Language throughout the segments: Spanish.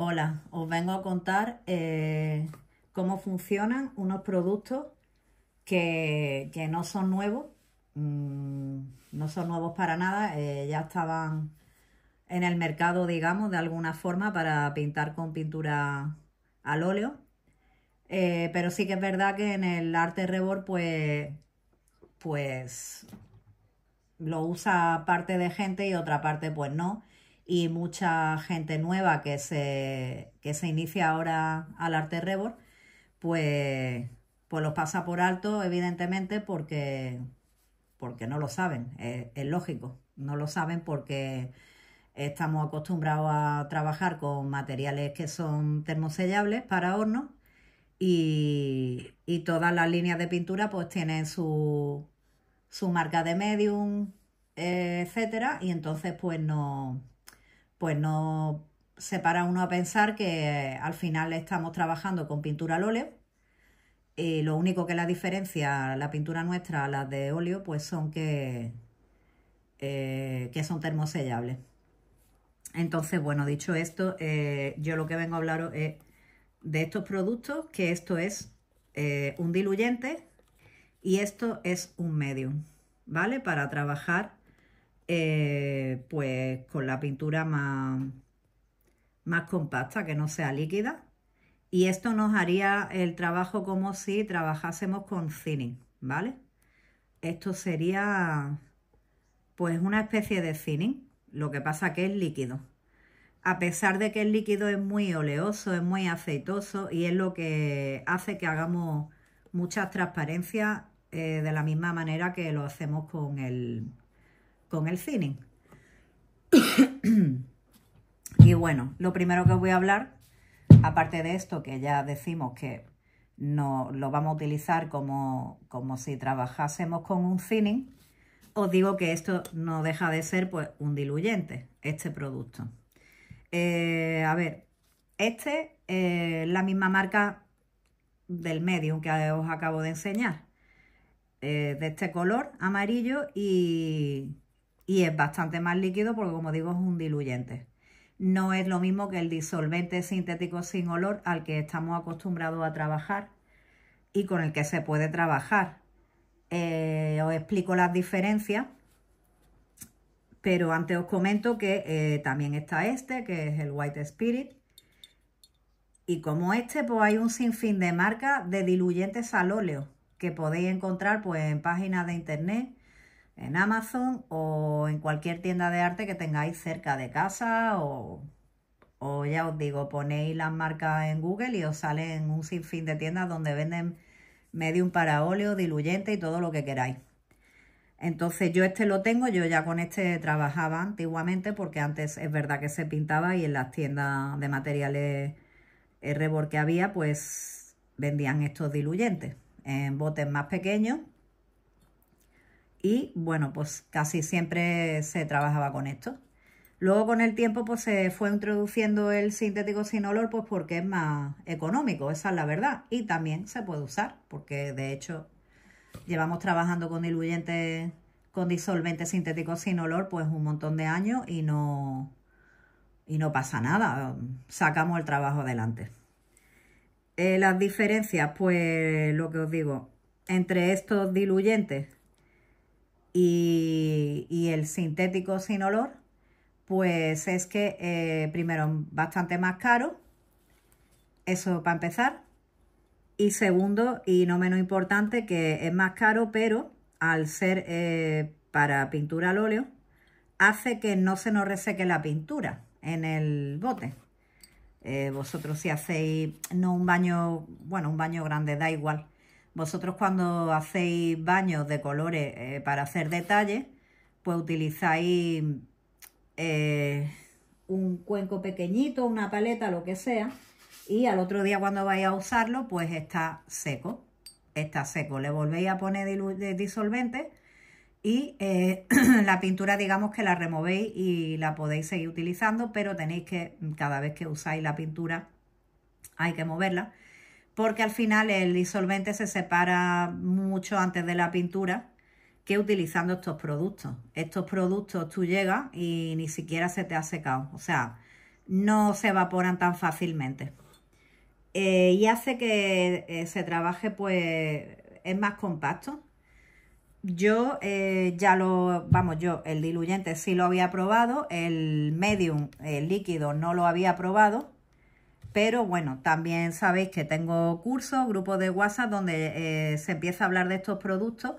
Hola, os vengo a contar eh, cómo funcionan unos productos que, no son nuevos, mm, no son nuevos para nada, eh, ya estaban en el mercado, digamos, de alguna forma para pintar con pintura al óleo. Eh, pero sí que es verdad que en el arte rebor, pues, pues lo usa parte de gente y otra parte pues no y mucha gente nueva que se, se inicia ahora al arte rebor, pues, pues los pasa por alto, evidentemente, porque, porque no lo saben, es, lógico, no lo saben porque estamos acostumbrados a trabajar con materiales que son termosellables para horno y, todas las líneas de pintura pues tienen su, su marca de medium, eh, etcétera, y entonces pues no pues no se para uno a pensar que al final estamos trabajando con pintura al óleo y lo único que la diferencia la pintura nuestra a la de óleo pues son que, eh, que son termosellables. Entonces, bueno, dicho esto, eh, yo lo que vengo a hablaros es de estos productos, que esto es eh, un diluyente y esto es un medium, ¿vale? Para trabajar eh, pues con la pintura más, más compacta, que no sea líquida. Y esto nos haría el trabajo como si trabajásemos con thinning, ¿vale? Esto sería pues una especie de thinning, lo que pasa que es líquido. A pesar de que el líquido es muy oleoso, es muy aceitoso y es lo que hace que hagamos muchas transparencias eh, de la misma manera que lo hacemos con el, con el thinning. y bueno, lo primero que voy a hablar, aparte de esto que ya decimos que no lo vamos a utilizar como, como si trabajásemos con un thinning, os digo que esto no deja de ser pues, un diluyente, este producto. Eh, a ver, este es eh, la misma marca del medium que os acabo de enseñar, eh, de este color amarillo y y es bastante más líquido porque como digo es un diluyente. No es lo mismo que el disolvente sintético sin olor al que estamos acostumbrados a trabajar y con el que se puede trabajar. Eh, os explico las diferencias, pero antes os comento que eh, también está este, que es el White Spirit. Y como este, pues hay un sinfín de marcas de diluyentes al óleo que podéis encontrar pues, en páginas de internet en Amazon o en cualquier tienda de arte que tengáis cerca de casa o, ya os digo, ponéis las marcas en Google y os salen un sinfín de tiendas donde venden medium para óleo, diluyente y todo lo que queráis. Entonces yo este lo tengo, yo ya con este trabajaba antiguamente porque antes es verdad que se pintaba y en las tiendas de materiales eh, rebor que había pues vendían estos diluyentes en botes más pequeños y bueno, pues casi siempre se trabajaba con esto. Luego con el tiempo pues se fue introduciendo el sintético sin olor pues porque es más económico, esa es la verdad. Y también se puede usar porque de hecho llevamos trabajando con diluyentes, con disolventes sintéticos sin olor pues un montón de años y no, y no pasa nada, sacamos el trabajo adelante. Eh, las diferencias pues lo que os digo, entre estos diluyentes y, el sintético sin olor, pues es que eh, primero bastante más caro, eso para empezar, y segundo, y no menos importante, que es más caro, pero al ser eh, para pintura al óleo, hace que no se nos reseque la pintura en el bote. Eh, vosotros si hacéis, no un baño, bueno, un baño grande, da igual, vosotros cuando hacéis baños de colores eh, para hacer detalles, pues utilizáis eh, un cuenco pequeñito, una paleta, lo que sea, y al otro día cuando vais a usarlo, pues está seco, está seco. Le volvéis a poner eh, disolvente y la pintura digamos que la removéis y la podéis seguir utilizando, pero tenéis que, cada vez que usáis la pintura, hay que moverla porque al final el disolvente se separa mucho antes de la pintura que utilizando estos productos. Estos productos tú llegas y ni siquiera se te ha secado, o sea, no se evaporan tan fácilmente. Eh, y hace que eh, se trabaje, pues, es más compacto. Yo eh, ya lo, vamos, yo el diluyente sí lo había probado, el medium, el líquido no lo había probado, pero bueno, también sabéis que tengo cursos, grupos de WhatsApp donde eh, se empieza a hablar de estos productos.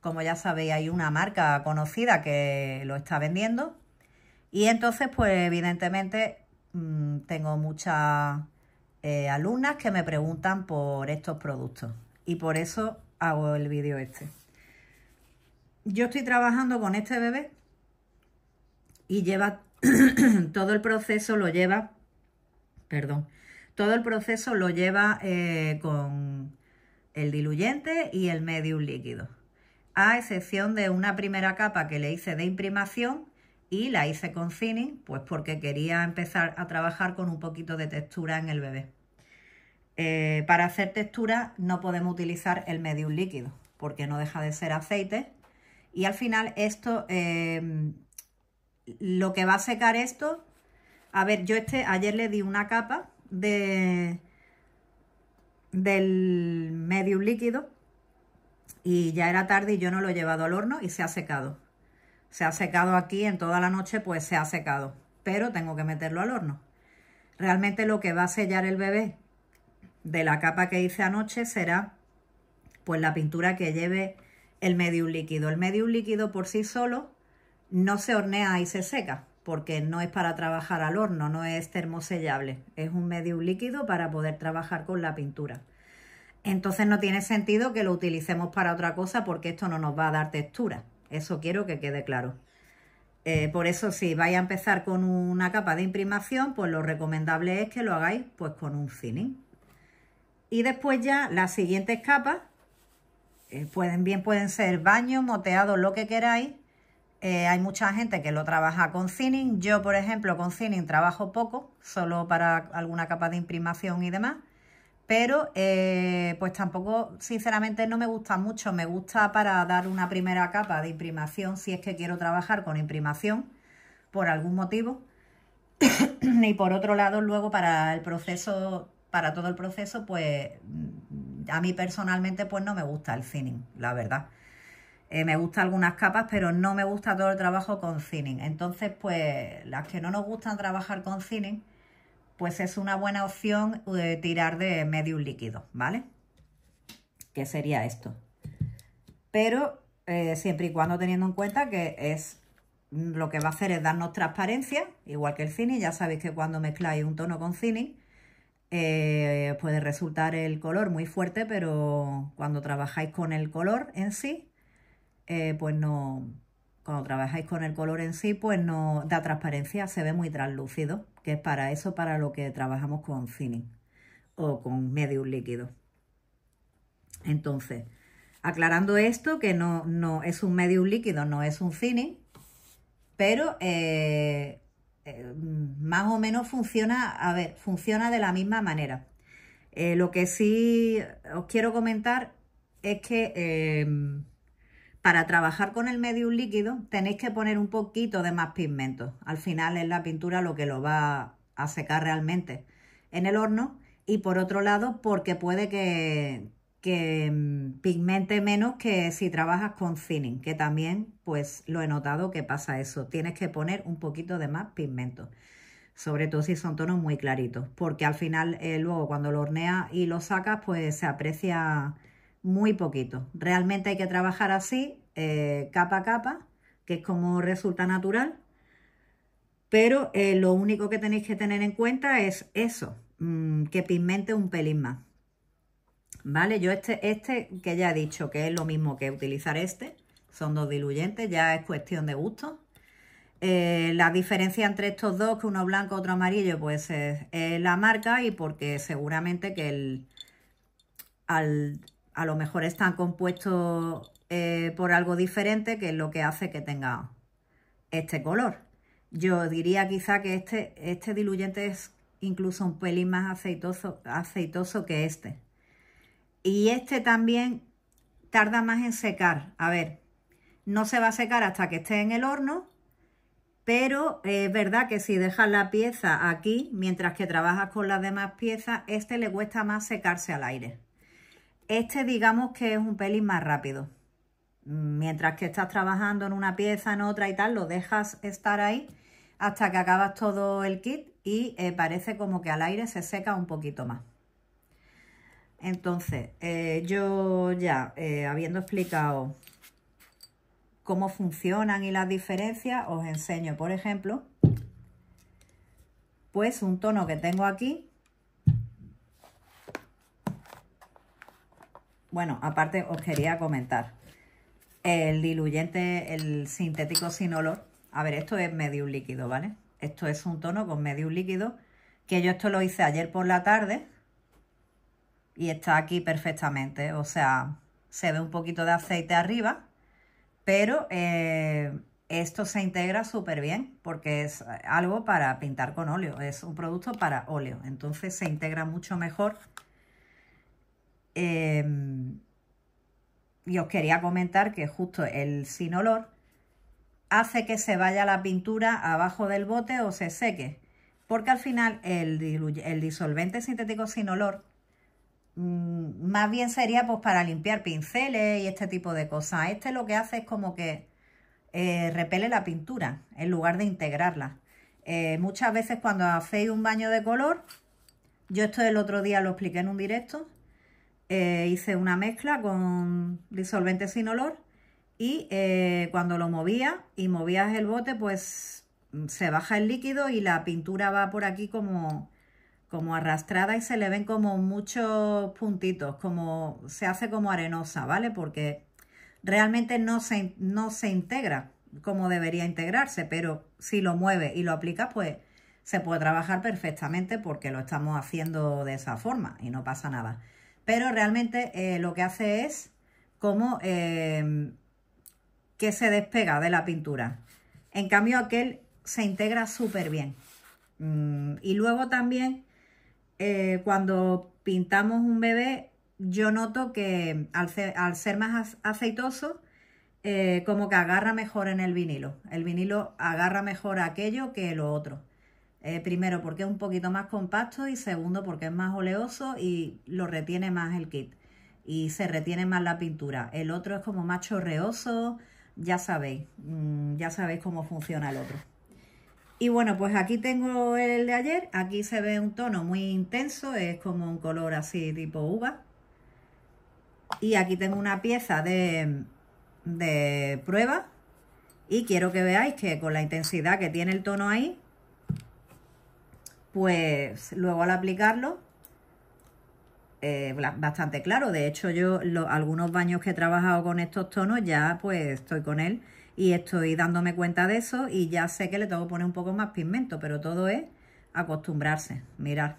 Como ya sabéis, hay una marca conocida que lo está vendiendo. Y entonces, pues evidentemente, mm, tengo muchas eh, alumnas que me preguntan por estos productos. Y por eso hago el vídeo este. Yo estoy trabajando con este bebé y lleva todo el proceso, lo lleva perdón. Todo el proceso lo lleva eh, con el diluyente y el medium líquido, a excepción de una primera capa que le hice de imprimación y la hice con thinning, pues porque quería empezar a trabajar con un poquito de textura en el bebé. Eh, para hacer textura no podemos utilizar el medium líquido, porque no deja de ser aceite. Y al final esto, eh, lo que va a secar esto a ver, yo este ayer le di una capa de del medium líquido y ya era tarde y yo no lo he llevado al horno y se ha secado. Se ha secado aquí en toda la noche, pues se ha secado, pero tengo que meterlo al horno. Realmente lo que va a sellar el bebé de la capa que hice anoche será pues la pintura que lleve el medium líquido. El medium líquido por sí solo no se hornea y se seca porque no es para trabajar al horno, no es termosellable, es un medio líquido para poder trabajar con la pintura. Entonces no tiene sentido que lo utilicemos para otra cosa porque esto no nos va a dar textura. Eso quiero que quede claro. Eh, por eso si vais a empezar con una capa de imprimación, pues lo recomendable es que lo hagáis pues con un thinning. Y después ya las siguientes capas, eh, pueden, bien pueden ser baño, moteado, lo que queráis, eh, hay mucha gente que lo trabaja con thinning. Yo, por ejemplo, con thinning trabajo poco, solo para alguna capa de imprimación y demás. Pero, eh, pues tampoco, sinceramente, no me gusta mucho. Me gusta para dar una primera capa de imprimación, si es que quiero trabajar con imprimación, por algún motivo. y por otro lado, luego para el proceso, para todo el proceso, pues mm, a mí personalmente, pues no me gusta el thinning, la verdad. Eh, me gustan algunas capas, pero no me gusta todo el trabajo con thinning. Entonces, pues las que no nos gustan trabajar con thinning, pues es una buena opción eh, tirar de medio líquido, ¿vale? Que sería esto. Pero eh, siempre y cuando teniendo en cuenta que es mm, lo que va a hacer es darnos transparencia, igual que el thinning. Ya sabéis que cuando mezcláis un tono con thinning, puede resultar el color muy fuerte, pero cuando trabajáis con el color en sí, eh, pues no, cuando trabajáis con el color en sí, pues no da transparencia, se ve muy translúcido, que es para eso, para lo que trabajamos con thinning o con medium líquido. Entonces, aclarando esto, que no, es un medium líquido, no es un thinning, pero eh, eh, más o menos funciona, a ver, funciona de la misma manera. lo que sí os quiero comentar es que para trabajar con el medium líquido tenéis que poner un poquito de más pigmento. Al final es la pintura lo que lo va a secar realmente en el horno. Y por otro lado, porque puede que, que mm, pigmente menos que si trabajas con thinning, que también pues lo he notado que pasa eso. Tienes que poner un poquito de más pigmento, sobre todo si son tonos muy claritos, porque al final eh, luego cuando lo horneas y lo sacas pues se aprecia muy poquito. Realmente hay que trabajar así, eh, capa a capa, que es como resulta natural. Pero eh, lo único que tenéis que tener en cuenta es eso, mm, que pigmente un pelín más. ¿Vale? Yo este, este, que ya he dicho que es lo mismo que utilizar este, son dos diluyentes, ya es cuestión de gusto. Eh, la diferencia entre estos dos, que uno blanco, otro amarillo, pues es la marca y porque seguramente que el, al a lo mejor están compuestos eh, por algo diferente que es lo que hace que tenga este color. Yo diría quizá que este, este diluyente es incluso un pelín más aceitoso, aceitoso que este. Y este también tarda más en secar. A ver, no se va a secar hasta que esté en el horno, pero es verdad que si dejas la pieza aquí, mientras que trabajas con las demás piezas, este le cuesta más secarse al aire. Este digamos que es un pelín más rápido. Mientras que estás trabajando en una pieza, en otra y tal, lo dejas estar ahí hasta que acabas todo el kit y eh, parece como que al aire se seca un poquito más. Entonces, eh, yo ya, eh, habiendo explicado cómo funcionan y las diferencias, os enseño, por ejemplo, pues un tono que tengo aquí, Bueno, aparte os quería comentar. El diluyente, el sintético sin olor. A ver, esto es medio líquido, ¿vale? Esto es un tono con medio líquido. Que yo esto lo hice ayer por la tarde. Y está aquí perfectamente. O sea, se ve un poquito de aceite arriba. Pero eh, esto se integra súper bien porque es algo para pintar con óleo. Es un producto para óleo. Entonces se integra mucho mejor Em, y os quería comentar que justo el sin olor hace que se vaya la pintura abajo del bote o se seque. Porque al final el, disolvente sintético sin olor mm, más bien sería pues para limpiar pinceles y este tipo de cosas. Este lo que hace es como que eh, repele la pintura en lugar de integrarla. Eh, muchas veces cuando hacéis un baño de color, yo esto el otro día lo expliqué en un directo, eh, hice una mezcla con disolvente sin olor y eh, cuando lo movía y movías el bote, pues mm, se baja el líquido y la pintura va por aquí como, arrastrada y se le ven como muchos puntitos, como se hace como arenosa, ¿vale? Porque realmente no se, no se integra como debería integrarse, pero si lo mueves y lo aplicas, pues se puede trabajar perfectamente porque lo estamos haciendo de esa forma y no pasa nada pero realmente eh, lo que hace es como eh, que se despega de la pintura. En cambio aquel se integra súper bien. Mm, y luego también eh, cuando pintamos un bebé, yo noto que al ser más aceitoso, como que agarra mejor en el vinilo. El vinilo agarra mejor aquello que lo otro. Eh, primero porque es un poquito más compacto y segundo porque es más oleoso y lo retiene más el kit y se retiene más la pintura. El otro es como más chorreoso, ya sabéis, mm, ya sabéis cómo funciona el otro. Y bueno, pues aquí tengo el de ayer, aquí se ve un tono muy intenso, es como un color así tipo uva. Y aquí tengo una pieza de, de prueba y quiero que veáis que con la intensidad que tiene el tono ahí, pues luego al aplicarlo, eh, bastante claro. De hecho, yo algunos baños que he trabajado con estos tonos ya pues estoy con él y estoy dándome cuenta de eso y ya sé que le tengo que poner un poco más pigmento, pero todo es acostumbrarse. mirar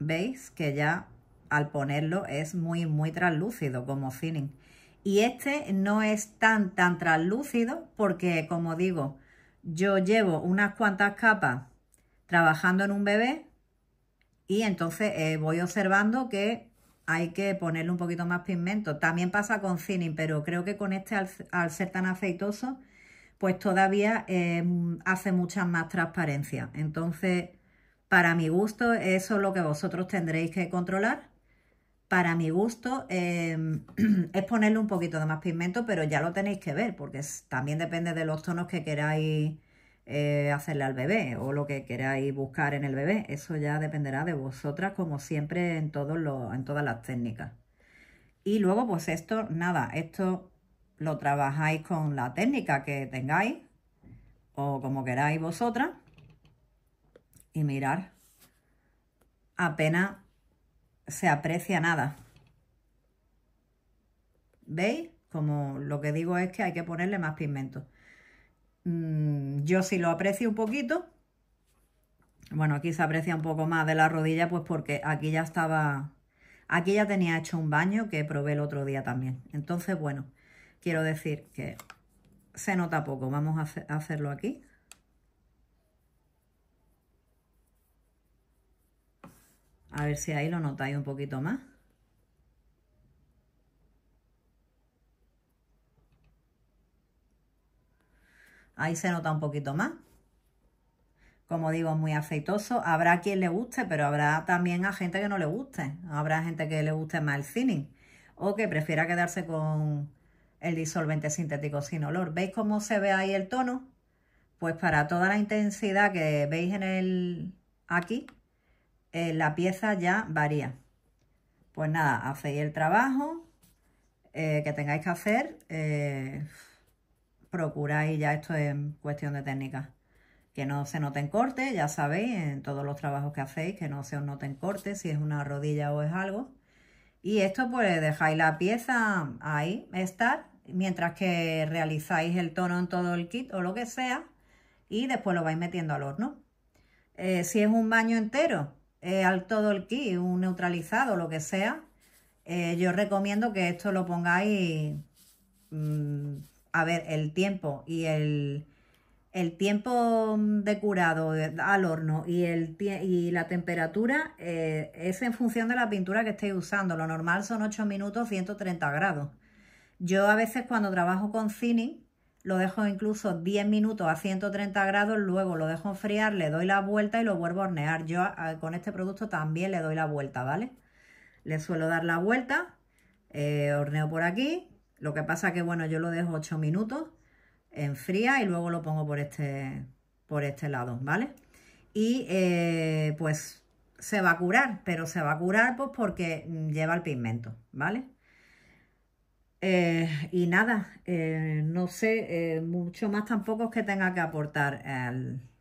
¿Veis? Que ya al ponerlo es muy, muy translúcido como thinning Y este no es tan, tan translúcido porque, como digo, yo llevo unas cuantas capas trabajando en un bebé y entonces eh, voy observando que hay que ponerle un poquito más pigmento. También pasa con thinning, pero creo que con este, al, ser tan aceitoso, pues todavía eh, hace mucha más transparencia. Entonces, para mi gusto, eso es lo que vosotros tendréis que controlar para mi gusto em, es ponerle un poquito de más pigmento, pero ya lo tenéis que ver, porque también depende de los tonos que queráis eh, hacerle al bebé o lo que queráis buscar en el bebé. Eso ya dependerá de vosotras, como siempre en, todos los, en todas las técnicas. Y luego, pues esto, nada, esto lo trabajáis con la técnica que tengáis o como queráis vosotras. Y mirar, apenas se aprecia nada. ¿Veis? Como lo que digo es que hay que ponerle más pigmento. Mm, yo sí lo aprecio un poquito. Bueno, aquí se aprecia un poco más de la rodilla, pues porque aquí ya estaba... Aquí ya tenía hecho un baño que probé el otro día también. Entonces, bueno, quiero decir que se nota poco. Vamos a hacerlo aquí. A ver si ahí lo notáis un poquito más. Ahí se nota un poquito más. Como digo, muy aceitoso. Habrá quien le guste, pero habrá también a gente que no le guste. Habrá gente que le guste más el thinning o que prefiera quedarse con el disolvente sintético sin olor. ¿Veis cómo se ve ahí el tono? Pues para toda la intensidad que veis en el aquí, eh, la pieza ya varía. Pues nada, hacéis el trabajo eh, que tengáis que hacer, eh, procuráis, ya esto es cuestión de técnica, que no se noten cortes, ya sabéis, en todos los trabajos que hacéis, que no se os noten cortes, si es una rodilla o es algo. Y esto pues dejáis la pieza ahí, estar, mientras que realizáis el tono en todo el kit o lo que sea, y después lo vais metiendo al horno. si es un baño entero, al todo el kit, un neutralizado, lo que sea, eh, yo recomiendo que esto lo pongáis, mm, a ver, el tiempo y el, tiempo de curado al horno y, y la temperatura eh, es en función de la pintura que estéis usando. Lo normal son 8 minutos, 130 grados. Yo a veces cuando trabajo con Cini lo dejo incluso 10 minutos a 130 grados, luego lo dejo enfriar, le doy la vuelta y lo vuelvo a hornear. Yo con este producto también le doy la vuelta, ¿vale? Le suelo dar la vuelta, eh, horneo por aquí, lo que pasa que, bueno, yo lo dejo 8 minutos, enfría y luego lo pongo por este, por este lado, ¿vale? Y eh, pues se va a curar, pero se va a curar pues porque lleva el pigmento, ¿vale? Eh, y nada, eh, no sé, eh, mucho más tampoco es que tenga que aportar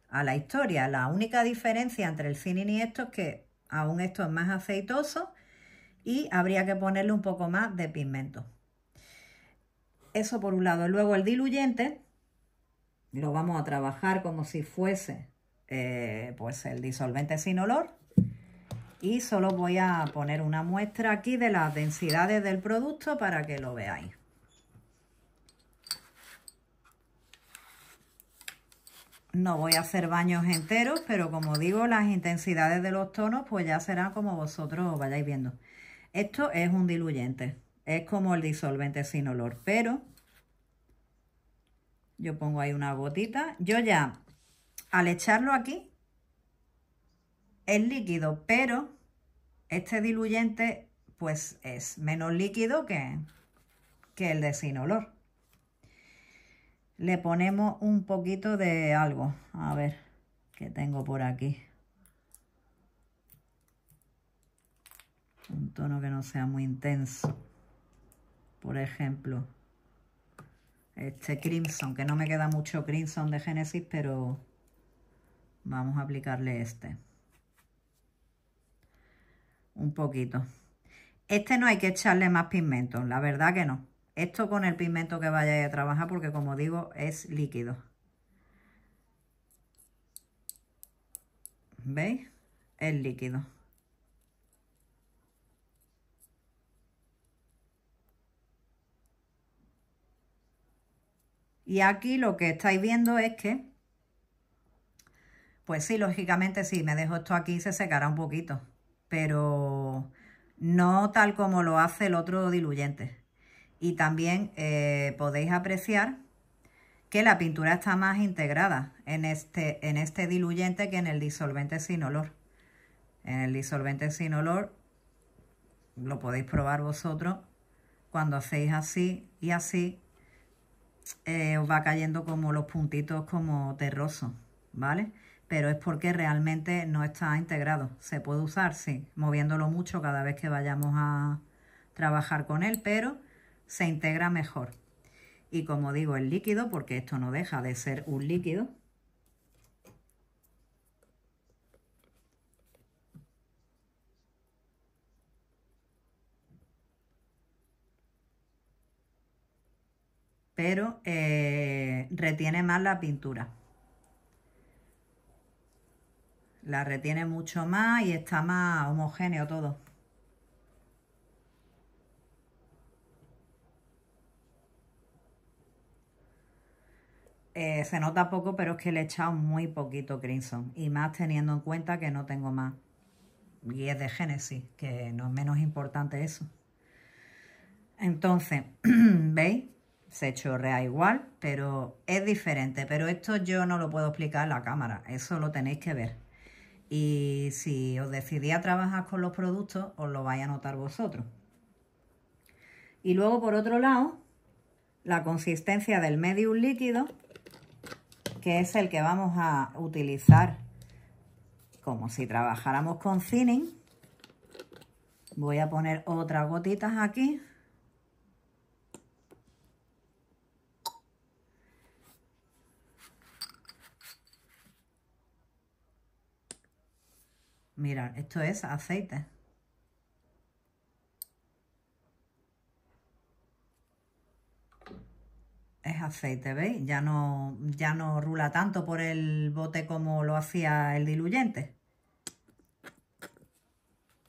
a la historia. La única diferencia entre el cine y esto es que aún esto es más aceitoso y habría que ponerle un poco más de pigmento. Eso por un lado. Luego el diluyente lo vamos a trabajar como si fuese pues el disolvente sin olor y solo voy a poner una muestra aquí de las densidades del producto para que lo veáis. No voy a hacer baños enteros, pero como digo, las intensidades de los tonos pues ya serán como vosotros vayáis viendo. Esto es un diluyente, es como el disolvente sin olor, pero yo pongo ahí una gotita. Yo ya, al echarlo aquí, es líquido, pero este diluyente pues es menos líquido que, que el de sin olor. Le ponemos un poquito de algo, a ver, ¿qué tengo por aquí. Un tono que no sea muy intenso. Por ejemplo, este crimson, que no me queda mucho crimson de Genesis, pero vamos a aplicarle este un poquito. Este no hay que echarle más pigmento, la verdad que no. Esto con el pigmento que vaya a trabajar, porque como digo, es líquido. ¿Veis? Es líquido. Y aquí lo que estáis viendo es que, pues sí, lógicamente, si sí, me dejo esto aquí, se secará un poquito pero no tal como lo hace el otro diluyente. Y también eh, podéis apreciar que la pintura está más integrada este, en este, diluyente que en el disolvente sin olor. En el disolvente sin olor lo podéis probar vosotros cuando hacéis así y así eh, os va cayendo como los puntitos como terroso, ¿vale? pero es porque realmente no está integrado. Se puede usar, sí, moviéndolo mucho cada vez que vayamos a trabajar con él, pero se integra mejor. Y como digo, el líquido, porque esto no deja de ser un líquido, pero eh, retiene más la pintura. La retiene mucho más y está más homogéneo todo. Eh, se nota poco, pero es que le he echado muy poquito Crimson. Y más teniendo en cuenta que no tengo más. Y es de Génesis, que no es menos importante eso. Entonces, ¿veis? Se chorrea igual, pero es diferente. Pero esto yo no lo puedo explicar en la cámara. Eso lo tenéis que ver. Y si os decidí a trabajar con los productos, os lo vais a notar vosotros. Y luego, por otro lado, la consistencia del medium líquido, que es el que vamos a utilizar como si trabajáramos con thinning. Voy a poner otras gotitas aquí Mirad, esto es aceite. Es aceite, ¿veis? Ya no, ya no rula tanto por el bote como lo hacía el diluyente.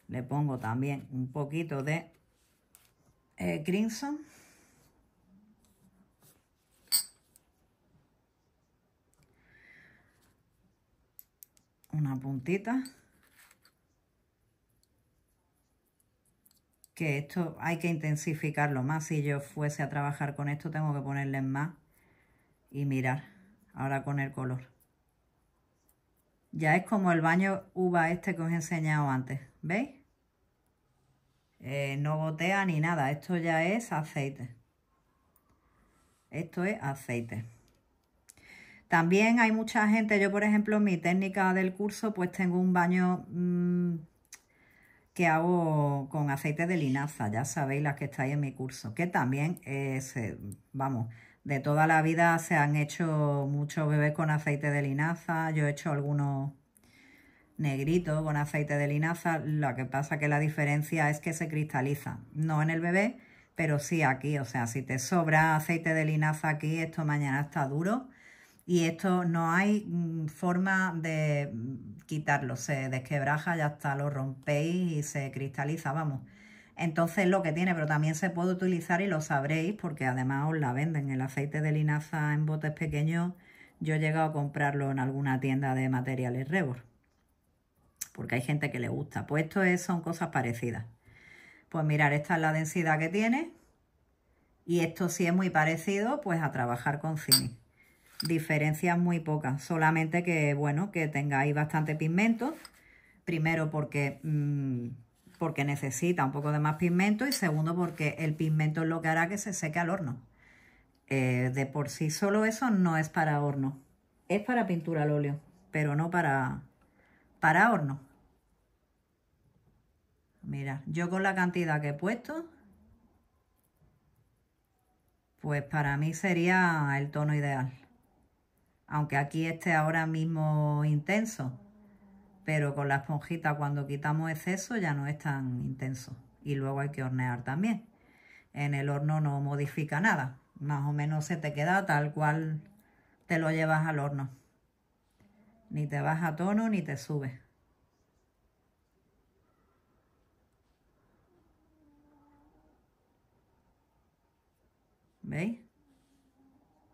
Le pongo también un poquito de eh, crimson. Una puntita. que esto hay que intensificarlo más. Si yo fuese a trabajar con esto, tengo que ponerle más y mirar ahora con el color. Ya es como el baño uva este que os he enseñado antes, ¿veis? Eh, no gotea ni nada, esto ya es aceite. Esto es aceite. También hay mucha gente, yo por ejemplo, en mi técnica del curso, pues tengo un baño mm, que hago con aceite de linaza, ya sabéis las que estáis en mi curso, que también, es, eh, vamos, de toda la vida se han hecho muchos bebés con aceite de linaza, yo he hecho algunos negritos con aceite de linaza, lo que pasa que la diferencia es que se cristaliza, no en el bebé, pero sí aquí, o sea, si te sobra aceite de linaza aquí, esto mañana está duro, y esto no hay mm, forma de mm, quitarlo, se desquebraja ya hasta lo rompéis y se cristaliza, vamos. Entonces lo que tiene, pero también se puede utilizar y lo sabréis porque además os la venden. El aceite de linaza en botes pequeños yo he llegado a comprarlo en alguna tienda de materiales Rebor. Porque hay gente que le gusta. Pues esto es, son cosas parecidas. Pues mirar, esta es la densidad que tiene. Y esto sí es muy parecido pues a trabajar con cine diferencias muy pocas, solamente que, bueno, que tengáis bastante pigmento, primero porque, mm, porque necesita un poco de más pigmento y segundo porque el pigmento es lo que hará que se seque al horno. Eh, de por sí solo eso no es para horno, es para pintura al óleo, pero no para, para horno. Mira, yo con la cantidad que he puesto, pues para mí sería el tono ideal aunque aquí esté ahora mismo intenso, pero con la esponjita cuando quitamos exceso ya no es tan intenso. Y luego hay que hornear también. En el horno no modifica nada, más o menos se te queda tal cual te lo llevas al horno. Ni te baja tono ni te sube. ¿Veis?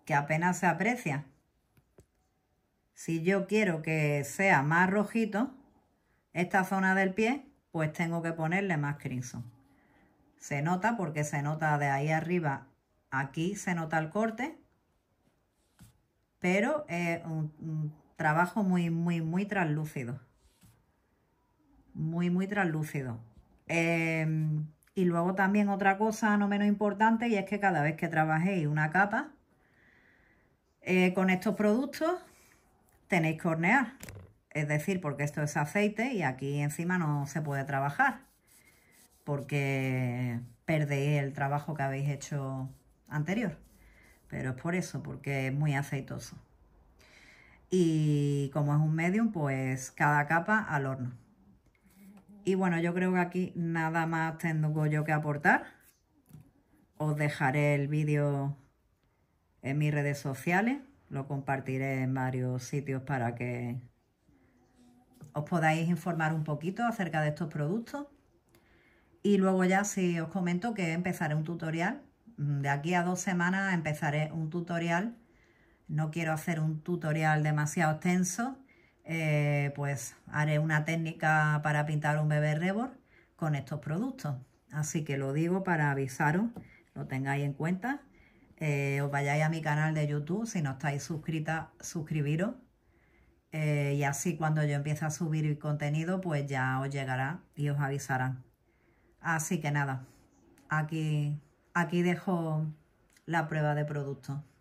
Que apenas se aprecia. Si yo quiero que sea más rojito, esta zona del pie, pues tengo que ponerle más crimson. Se nota porque se nota de ahí arriba, aquí se nota el corte, pero es un, trabajo muy, muy, muy translúcido. Muy, muy translúcido. Em, y luego también otra cosa no menos importante y es que cada vez que trabajéis una capa eh, con estos productos tenéis que hornear. Es decir, porque esto es aceite y aquí encima no se puede trabajar. Porque perdéis el trabajo que habéis hecho anterior. Pero es por eso, porque es muy aceitoso. Y como es un medium, pues cada capa al horno. Y bueno, yo creo que aquí nada más tengo yo que aportar. Os dejaré el vídeo en mis redes sociales lo compartiré en varios sitios para que os podáis informar un poquito acerca de estos productos. Y luego ya si os comento que empezaré un tutorial. Mm, de aquí a dos semanas empezaré un tutorial. No quiero hacer un tutorial demasiado extenso. Eh, pues haré una técnica para pintar un bebé rebor con estos productos. Así que lo digo para avisaros, lo tengáis en cuenta. Eh, os vayáis a mi canal de YouTube, si no estáis suscritas, suscribiros. Eh, y así cuando yo empiece a subir contenido, pues ya os llegará y os avisarán. Así que nada, aquí, aquí dejo la prueba de producto.